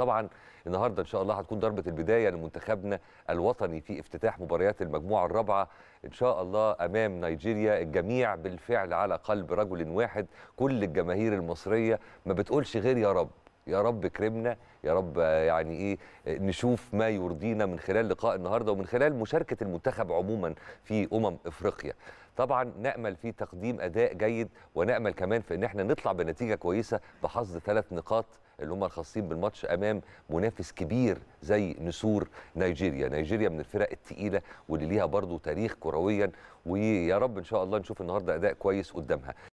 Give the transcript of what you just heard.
طبعا النهارده ان شاء الله هتكون ضربه البدايه لمنتخبنا الوطني في افتتاح مباريات المجموعه الرابعه ان شاء الله امام نيجيريا الجميع بالفعل على قلب رجل واحد كل الجماهير المصريه ما بتقولش غير يا رب يا رب كرمنا يا رب يعني ايه نشوف ما يرضينا من خلال لقاء النهارده ومن خلال مشاركه المنتخب عموما في امم افريقيا طبعا نامل في تقديم اداء جيد ونامل كمان في ان احنا نطلع بنتيجه كويسه بحصد ثلاث نقاط اللي هم الخاصين بالماتش امام منافس كبير زي نسور نيجيريا نيجيريا من الفرق الثقيله واللي ليها برضو تاريخ كرويا ويا رب ان شاء الله نشوف النهارده اداء كويس قدامها